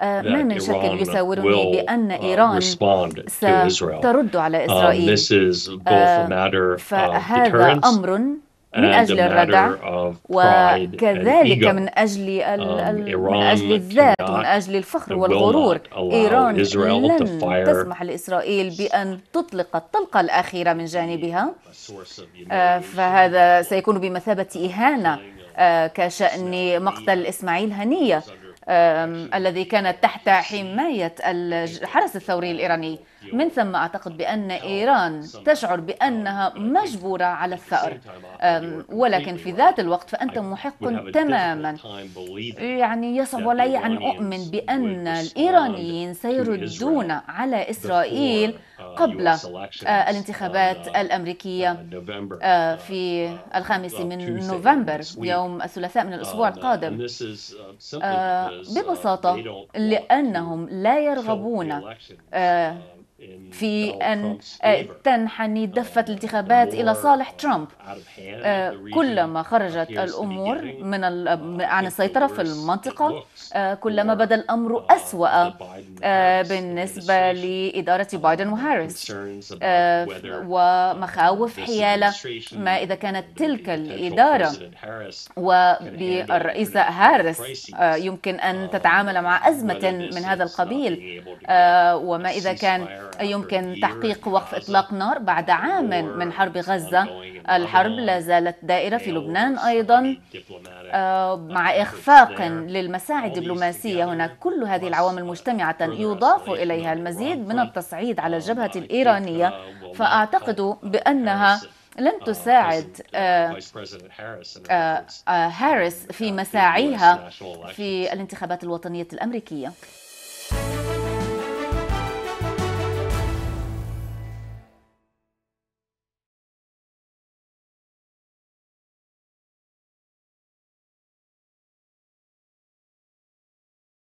آه، ما من شك يساورني بأن uh, إيران سترد على um, إسرائيل آه، فهذا أمر من أجل الردع وكذلك من أجل um, من أجل الذات ومن أجل الفخر والغرور إيران لن تسمح لإسرائيل بأن تطلق الطلقة الأخيرة من جانبها آه، فهذا سيكون بمثابة إهانة كشأن مقتل إسماعيل هنية الذي كانت تحت حماية الحرس الثوري الإيراني من ثم أعتقد بأن إيران تشعر بأنها مجبورة على الثأر ولكن في ذات الوقت فأنت محق تماما يعني يصعب علي أن أؤمن بأن الإيرانيين سيردون على إسرائيل آه، قبل آه، آه، الانتخابات الأمريكية في الخامس من نوفمبر يوم الثلاثاء من um, الأسبوع القادم uh, uh, ببساطة لأنهم لا يرغبون في أن آه، تنحني um, دفة الانتخابات إلى صالح ترامب آه، كلما خرجت الأمور من uh, عن السيطرة في المنطقة آه، كلما بدا الأمر أسوأ بالنسبة لإدارة بايدن وهاريس ومخاوف حيالة ما إذا كانت تلك الإدارة وبالرئيس هاريس uh, يمكن أن تتعامل مع أزمة من هذا القبيل وما إذا كان يمكن تحقيق وقف إطلاق نار بعد عام من حرب غزة الحرب لا زالت دائرة في لبنان أيضا آه، مع إخفاق للمساعي الدبلوماسية هناك كل هذه العوامل مجتمعة يضاف إليها المزيد من التصعيد على الجبهة الإيرانية فأعتقد بأنها لن uh, تساعد uh, هاريس آه، آه، في مساعيها في الانتخابات الوطنية الأمريكية